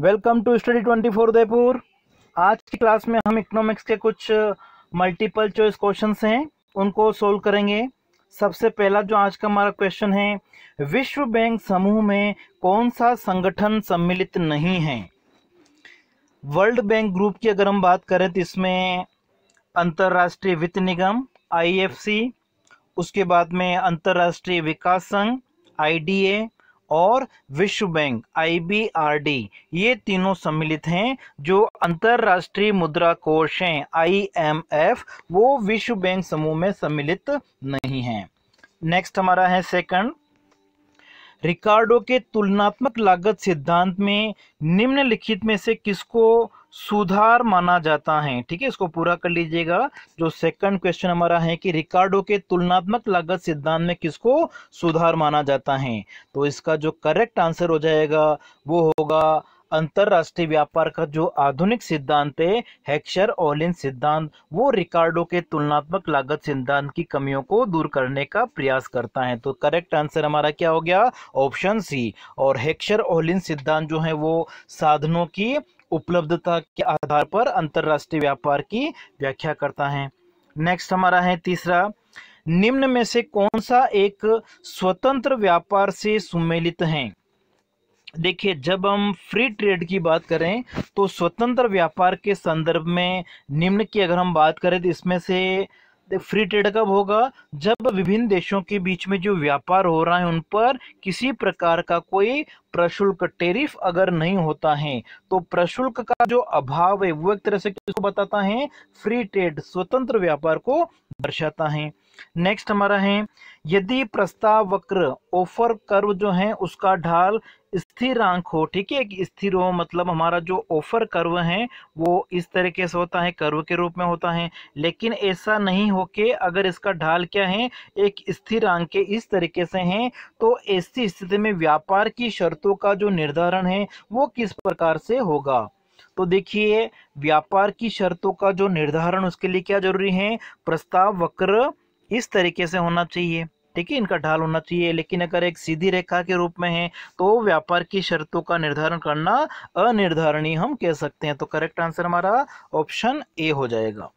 welcome to study twenty four Udaipur आज की class में हम इकोनॉमिक्स के कुछ मल्टीपल चॉइस क्वेश्चन हैं उनको सोल्व करेंगे सबसे पहला जो आज का हमारा क्वेश्चन है विश्व बैंक समूह में कौन सा संगठन सम्मिलित नहीं है वर्ल्ड बैंक ग्रुप की अगर हम बात करें तो इसमें अंतर्राष्ट्रीय वित्त निगम आई उसके बाद में अंतर्राष्ट्रीय विकास संघ आई और विश्व बैंक आई ये तीनों सम्मिलित हैं जो अंतर्राष्ट्रीय मुद्रा कोष हैं आई वो विश्व बैंक समूह में सम्मिलित नहीं हैं नेक्स्ट हमारा है सेकंड रिकार्डो के तुलनात्मक लागत सिद्धांत में निम्नलिखित में से किसको सुधार माना जाता है ठीक है इसको पूरा कर लीजिएगा जो सेकंड क्वेश्चन हमारा है कि रिकार्डो के तुलनात्मक लागत सिद्धांत में किसको सुधार माना जाता है तो इसका जो करेक्ट आंसर हो जाएगा वो होगा अंतरराष्ट्रीय व्यापार का जो आधुनिक सिद्धांत है हेक्शर ओलिन सिद्धांत वो रिकार्डो के तुलनात्मक लागत सिद्धांत की कमियों को दूर करने का प्रयास करता है तो करेक्ट आंसर हमारा क्या हो गया ऑप्शन सी और हेक्शर ओलिन सिद्धांत जो है वो साधनों की उपलब्धता के आधार पर अंतर्राष्ट्रीय व्यापार की व्याख्या करता है नेक्स्ट हमारा है तीसरा निम्न में से कौन सा एक स्वतंत्र व्यापार से सुमेलित है देखिए जब हम फ्री ट्रेड की बात करें तो स्वतंत्र व्यापार के संदर्भ में निम्न की अगर हम बात करें तो इसमें से फ्री ट्रेड कब होगा जब विभिन्न देशों के बीच में जो व्यापार हो रहा है उन पर किसी प्रकार का कोई प्रशुल्क टेरिफ अगर नहीं होता है तो प्रशुल्क का जो अभाव है वो एक तरह से किसको बताता है फ्री ट्रेड स्वतंत्र व्यापार को दर्शाता है नेक्स्ट हमारा है यदि प्रस्ताव वक्र ऑफर कर्व जो है उसका ढाल स्थिर आंक हो ठीक है कि स्थिर हो मतलब हमारा जो ऑफर कर्व है वो इस तरीके से होता है कर्व के रूप में होता है लेकिन ऐसा नहीं हो के अगर इसका ढाल क्या है एक आंक के इस तरीके से है तो ऐसी स्थिति में व्यापार की शर्तों का जो निर्धारण है वो किस प्रकार से होगा तो देखिए व्यापार की शर्तों का जो निर्धारण उसके लिए क्या जरूरी है प्रस्ताव वक्र इस तरीके से होना चाहिए ठीक है इनका ढाल होना चाहिए लेकिन अगर एक सीधी रेखा के रूप में है तो व्यापार की शर्तों का निर्धारण करना अनिर्धारणीय हम कह सकते हैं तो करेक्ट आंसर हमारा ऑप्शन ए हो जाएगा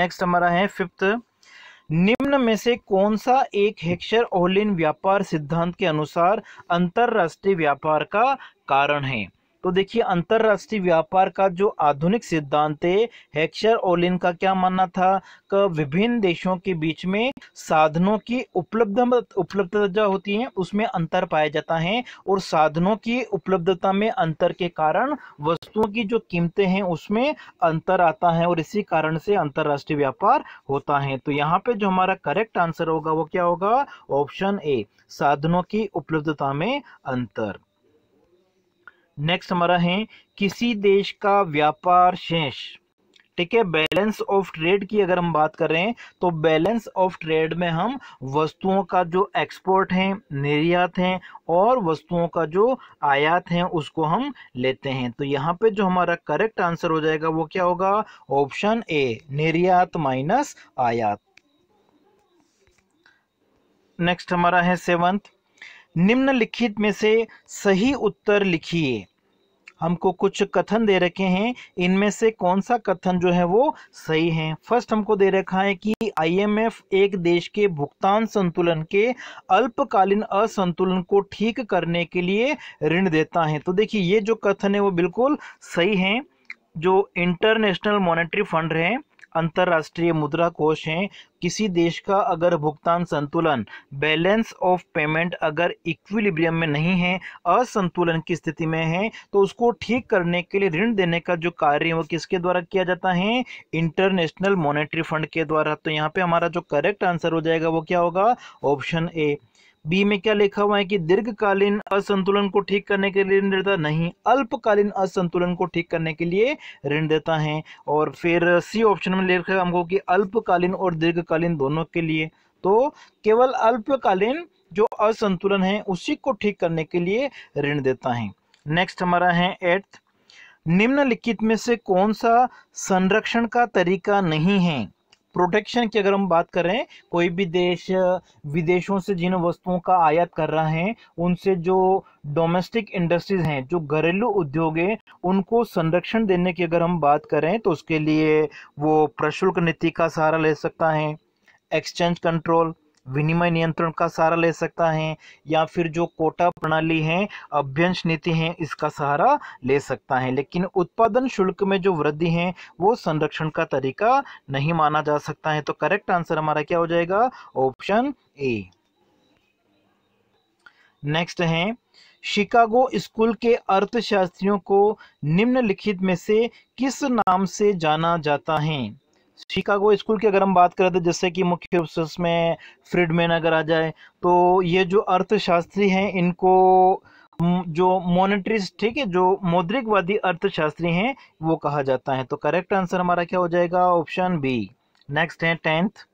नेक्स्ट हमारा है फिफ्थ निम्न में से कौन सा एक हेक्शर ओलिन व्यापार सिद्धांत के अनुसार अंतरराष्ट्रीय व्यापार का कारण है तो देखिए अंतर्राष्ट्रीय व्यापार का जो आधुनिक सिद्धांत है ओलिन का क्या मानना था कि विभिन्न देशों के बीच में साधनों की उपलब्ध उपलब्धता जो होती है उसमें अंतर पाया जाता है और साधनों की उपलब्धता में अंतर के कारण वस्तुओं की जो कीमतें हैं उसमें अंतर आता है और इसी कारण से अंतर्राष्ट्रीय व्यापार होता है तो यहाँ पे जो हमारा करेक्ट आंसर होगा वो क्या होगा ऑप्शन ए साधनों की उपलब्धता में अंतर नेक्स्ट हमारा है किसी देश का व्यापार शेष ठीक है बैलेंस ऑफ ट्रेड की अगर हम बात करें तो बैलेंस ऑफ ट्रेड में हम वस्तुओं का जो एक्सपोर्ट है निर्यात है और वस्तुओं का जो आयात है उसको हम लेते हैं तो यहाँ पे जो हमारा करेक्ट आंसर हो जाएगा वो क्या होगा ऑप्शन ए निर्यात माइनस आयात नेक्स्ट हमारा है सेवंथ निम्नलिखित में से सही उत्तर लिखिए हमको कुछ कथन दे रखे हैं इनमें से कौन सा कथन जो है वो सही है फर्स्ट हमको दे रखा है कि आईएमएफ एक देश के भुगतान संतुलन के अल्पकालीन असंतुलन को ठीक करने के लिए ऋण देता है तो देखिए ये जो कथन है वो बिल्कुल सही है जो इंटरनेशनल मॉनेटरी फंड है अंतर्राष्ट्रीय मुद्रा कोष हैं किसी देश का अगर भुगतान संतुलन बैलेंस ऑफ पेमेंट अगर इक्विलिब्रियम में नहीं है असंतुलन की स्थिति में है तो उसको ठीक करने के लिए ऋण देने का जो कार्य है वो किसके द्वारा किया जाता है इंटरनेशनल मॉनेटरी फंड के द्वारा तो यहाँ पे हमारा जो करेक्ट आंसर हो जाएगा वो क्या होगा ऑप्शन ए बी में क्या लिखा हुआ है कि दीर्घकालीन असंतुलन को ठीक करने के लिए ऋण देता नहीं अल्पकालीन असंतुलन को ठीक करने के लिए ऋण देता है और फिर सी ऑप्शन में लिखा हमको कि अल्पकालीन और दीर्घकालीन दोनों के लिए तो केवल अल्पकालीन जो असंतुलन है उसी को ठीक करने के लिए ऋण देता है नेक्स्ट हमारा है एट्थ निम्नलिखित में से कौन सा संरक्षण का तरीका नहीं है प्रोटेक्शन की अगर हम बात करें कोई भी देश विदेशों से जिन वस्तुओं का आयात कर रहा है उनसे जो डोमेस्टिक इंडस्ट्रीज हैं जो घरेलू उद्योग हैं उनको संरक्षण देने की अगर हम बात करें तो उसके लिए वो प्रशुल्क नीति का सहारा ले सकता है एक्सचेंज कंट्रोल विनिमय नियंत्रण का सहारा ले सकता है या फिर जो कोटा प्रणाली है अभ्यंश नीति है इसका सहारा ले सकता है लेकिन उत्पादन शुल्क में जो वृद्धि है वो संरक्षण का तरीका नहीं माना जा सकता है तो करेक्ट आंसर हमारा क्या हो जाएगा ऑप्शन ए नेक्स्ट है शिकागो स्कूल के अर्थशास्त्रियों को निम्नलिखित में से किस नाम से जाना जाता है शिकागो स्कूल की अगर हम बात करें तो जैसे कि मुख्य रूप से उसमें फ्रीडमैन अगर आ जाए तो ये जो अर्थशास्त्री हैं इनको जो मोनिट्री ठीक है जो मौद्रिकवादी अर्थशास्त्री हैं वो कहा जाता है तो करेक्ट आंसर हमारा क्या हो जाएगा ऑप्शन बी नेक्स्ट है टेंथ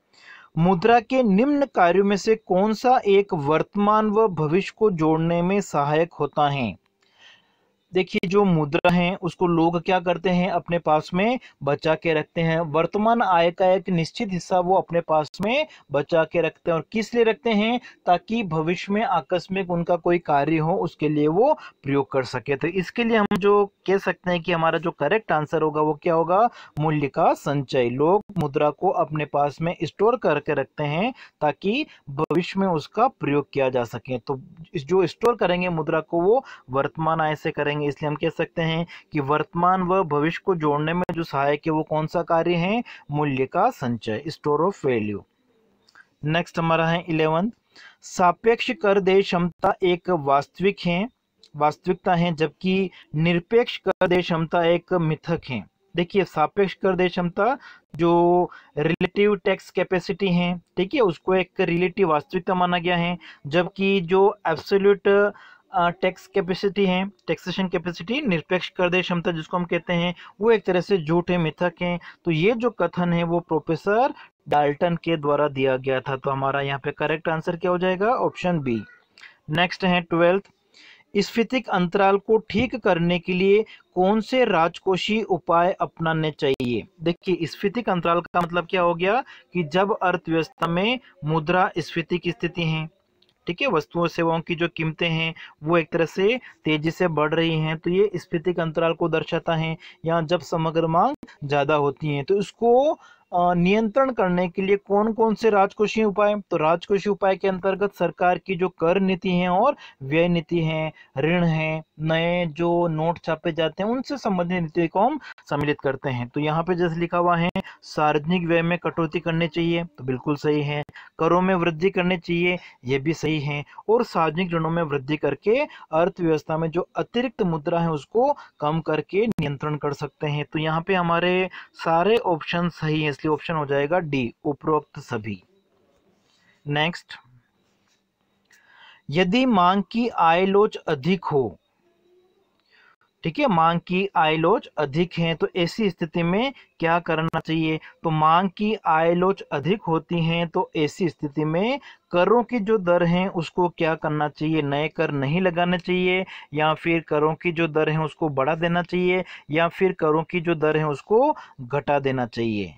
मुद्रा के निम्न कार्यों में से कौन सा एक वर्तमान व भविष्य को जोड़ने में सहायक होता है देखिए जो मुद्रा है उसको लोग क्या करते हैं अपने पास में बचा के रखते हैं वर्तमान आय का एक निश्चित हिस्सा वो अपने पास में बचा के रखते हैं और किस लिए रखते हैं ताकि भविष्य में आकस्मिक उनका कोई कार्य हो उसके लिए वो प्रयोग कर सके तो इसके लिए हम जो कह सकते हैं कि हमारा जो करेक्ट आंसर होगा वो क्या होगा मूल्य का संचय लोग मुद्रा को अपने पास में स्टोर करके रखते हैं ताकि भविष्य में उसका प्रयोग किया जा सके तो जो स्टोर करेंगे मुद्रा को वो वर्तमान आय से करेंगे करेंगे इसलिए हम कह सकते हैं कि वर्तमान व भविष्य को जोड़ने में जो सहायक है वो कौन सा कार्य है मूल्य का संचय स्टोर ऑफ वैल्यू नेक्स्ट हमारा है इलेवंथ सापेक्ष कर दे क्षमता एक वास्तविक है वास्तविकता है जबकि निरपेक्ष कर दे क्षमता एक मिथक है देखिए सापेक्ष कर दे क्षमता जो रिलेटिव टैक्स कैपेसिटी है ठीक है उसको एक रिलेटिव वास्तविकता माना गया है जबकि जो एब्सोल्यूट टैक्स कैपेसिटी है टैक्सेशन कैपेसिटी निरपेक्ष कर दे क्षमता जिसको हम कहते हैं वो एक तरह से झूठ है मिथक है तो ये जो कथन है वो प्रोफेसर डाल्टन के द्वारा दिया गया था तो हमारा यहाँ पे करेक्ट आंसर क्या हो जाएगा ऑप्शन बी नेक्स्ट है ट्वेल्थ स्फितिक अंतराल को ठीक करने के लिए कौन से राजकोषीय उपाय अपनाने चाहिए देखिए स्फितिक अंतराल का मतलब क्या हो गया कि जब अर्थव्यवस्था में मुद्रा स्फीति की स्थिति है ठीक है वस्तुओं सेवाओं की जो कीमतें हैं वो एक तरह से तेजी से बढ़ रही हैं तो ये स्फीतिक अंतराल को दर्शाता है यहाँ जब समग्र मांग ज़्यादा होती है तो इसको नियंत्रण करने के लिए कौन कौन से राजकोषीय उपाय तो राजकोषीय उपाय के अंतर्गत सरकार की जो कर नीति है और व्यय नीति है ऋण है नए जो नोट छापे जाते हैं उनसे संबंधित नीति को हम सम्मिलित करते हैं तो यहाँ पे जैसे लिखा हुआ है सार्वजनिक व्यय में कटौती करनी चाहिए तो बिल्कुल सही है करों में वृद्धि करनी चाहिए ये भी सही है और सार्वजनिक ऋणों में वृद्धि करके अर्थव्यवस्था में जो अतिरिक्त मुद्रा है उसको कम करके नियंत्रण कर सकते हैं तो यहाँ पे हमारे सारे ऑप्शन सही है इसलिए ऑप्शन हो जाएगा डी उपरोक्त सभी नेक्स्ट यदि मांग की आय लोच अधिक हो ठीक है मांग की आय लोच अधिक है तो ऐसी स्थिति में क्या करना चाहिए तो मांग की आय लोच अधिक होती है तो ऐसी स्थिति में करों की जो दर है उसको क्या करना चाहिए नए कर नहीं लगाने चाहिए या फिर करों की जो दर है उसको बढ़ा देना चाहिए या फिर करों की जो दर है उसको घटा देना चाहिए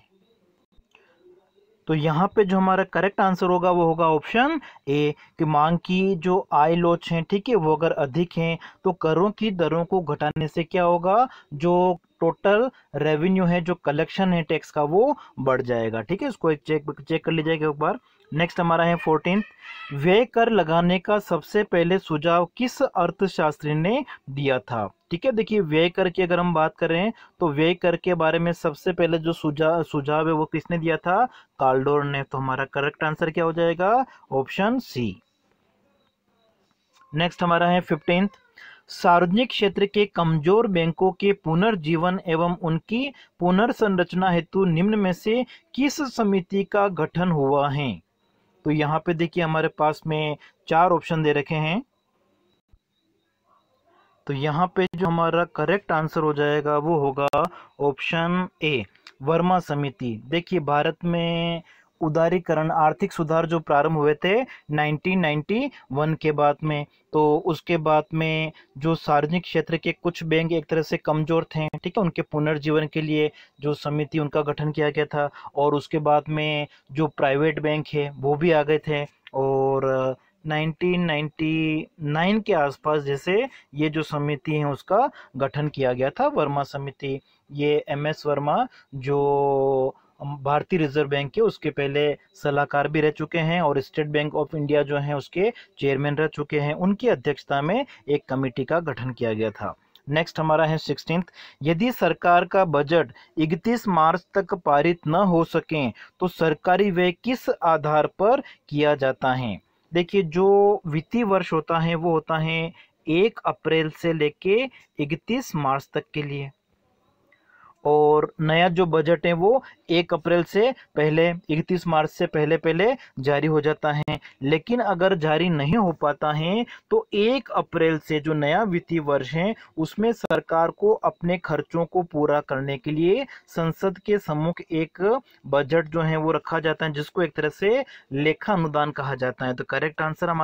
तो यहाँ पे जो हमारा करेक्ट आंसर होगा वो होगा ऑप्शन ए कि मांग की जो आय लोच हैं ठीक है वो अगर अधिक हैं तो करों की दरों को घटाने से क्या होगा जो टोटल रेवेन्यू है जो कलेक्शन है टैक्स का वो बढ़ जाएगा ठीक है इसको एक चेक चेक कर लीजिएगा एक बार नेक्स्ट हमारा है फोर्टीन व्यय कर लगाने का सबसे पहले सुझाव किस अर्थशास्त्री ने दिया था ठीक है देखिए व्यय कर की अगर हम बात करें तो व्यय कर के बारे में सबसे पहले जो सुझाव सुझाव है वो किसने दिया था काल्डोर ने तो हमारा करेक्ट आंसर क्या हो जाएगा ऑप्शन सी नेक्स्ट हमारा है फिफ्टींथ सार्वजनिक क्षेत्र के कमजोर बैंकों के पुनर्जीवन एवं उनकी पुनर्संरचना हेतु निम्न में से किस समिति का गठन हुआ है तो यहाँ पे देखिए हमारे पास में चार ऑप्शन दे रखे हैं तो यहाँ पे जो हमारा करेक्ट आंसर हो जाएगा वो होगा ऑप्शन ए वर्मा समिति देखिए भारत में उदारीकरण आर्थिक सुधार जो प्रारंभ हुए थे 1991 के बाद में तो उसके बाद में जो सार्वजनिक क्षेत्र के कुछ बैंक एक तरह से कमज़ोर थे ठीक है उनके पुनर्जीवन के लिए जो समिति उनका गठन किया गया था और उसके बाद में जो प्राइवेट बैंक है वो भी आ गए थे और 1999 के आसपास जैसे ये जो समिति है उसका गठन किया गया था वर्मा समिति ये एम एस वर्मा जो भारतीय रिजर्व बैंक के उसके पहले सलाहकार भी रह चुके हैं और स्टेट बैंक ऑफ इंडिया जो है उसके चेयरमैन रह चुके हैं उनकी अध्यक्षता में एक कमेटी का गठन किया गया था नेक्स्ट हमारा है सिक्सटीन यदि सरकार का बजट 31 मार्च तक पारित न हो सके तो सरकारी व्यय किस आधार पर किया जाता है देखिए जो वित्तीय वर्ष होता है वो होता है एक अप्रैल से लेके 31 मार्च तक के लिए और नया जो बजट है वो एक अप्रैल से पहले इकतीस मार्च से पहले पहले जारी हो जाता है लेकिन अगर जारी नहीं हो पाता है तो एक अप्रैल से जो नया वित्तीय वर्ष है उसमें सरकार को अपने खर्चों को पूरा करने के लिए संसद के सम्मुख एक बजट जो है वो रखा जाता है जिसको एक तरह से लेखा अनुदान कहा जाता है तो करेक्ट आंसर हमारा